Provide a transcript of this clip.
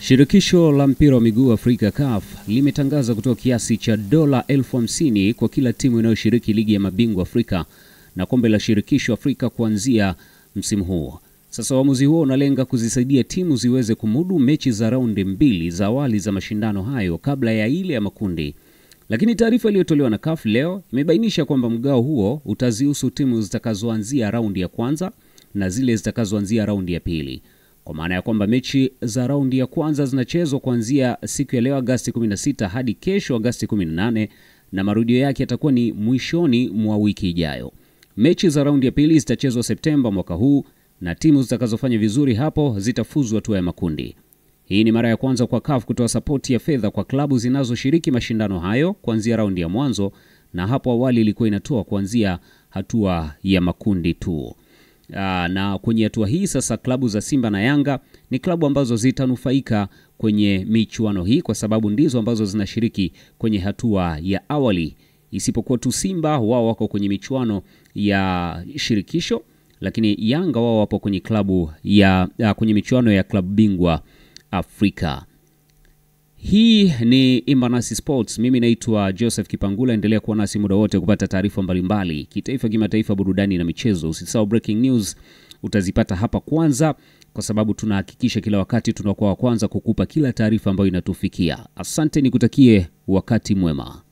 Shirikisho la mpira wa miguu Afrika CAF limetangaza kutoa kiasi cha dola elfu hamsini kwa kila timu inayoshiriki ligi ya mabingwa Afrika na kombe la shirikisho Afrika kuanzia msimu huo. Sasa uamuzi huo unalenga kuzisaidia timu ziweze kumudu mechi za raundi mbili za awali za mashindano hayo kabla ya ile ya makundi. Lakini taarifa iliyotolewa na CAF leo imebainisha kwamba mgao huo utazihusu timu zitakazoanzia raundi ya kwanza na zile zitakazoanzia raundi ya pili kwa maana ya kwamba mechi za raundi ya kwanza zinachezwa kuanzia siku ya leo Agasti 16 hadi kesho Agasti 18 na marudio yake yatakuwa ni mwishoni mwa wiki ijayo. Mechi za raundi ya pili zitachezwa Septemba mwaka huu na timu zitakazofanya vizuri hapo zitafuzu hatua ya makundi. Hii ni mara ya kwanza kwa CAF kutoa sapoti ya fedha kwa klabu zinazoshiriki mashindano hayo kuanzia raundi ya mwanzo, na hapo awali ilikuwa inatoa kuanzia hatua ya makundi tu. Aa, ah, na kwenye hatua hii sasa klabu za Simba na Yanga ni klabu ambazo zitanufaika kwenye michuano hii kwa sababu ndizo ambazo zinashiriki kwenye hatua ya awali, isipokuwa tu Simba, wao wako kwenye michuano ya shirikisho, lakini Yanga wao wapo kwenye klabu ya, ah, kwenye michuano ya klabu bingwa Afrika. Hii ni Imbanasi Sports. Mimi naitwa Joseph Kipangula. Endelea kuwa nasi muda wote kupata taarifa mbalimbali, kitaifa, kimataifa, burudani na michezo. Usisahau breaking news utazipata hapa kwanza, kwa sababu tunahakikisha kila wakati tunakuwa wa kwanza kukupa kila taarifa ambayo inatufikia. Asante, nikutakie wakati mwema.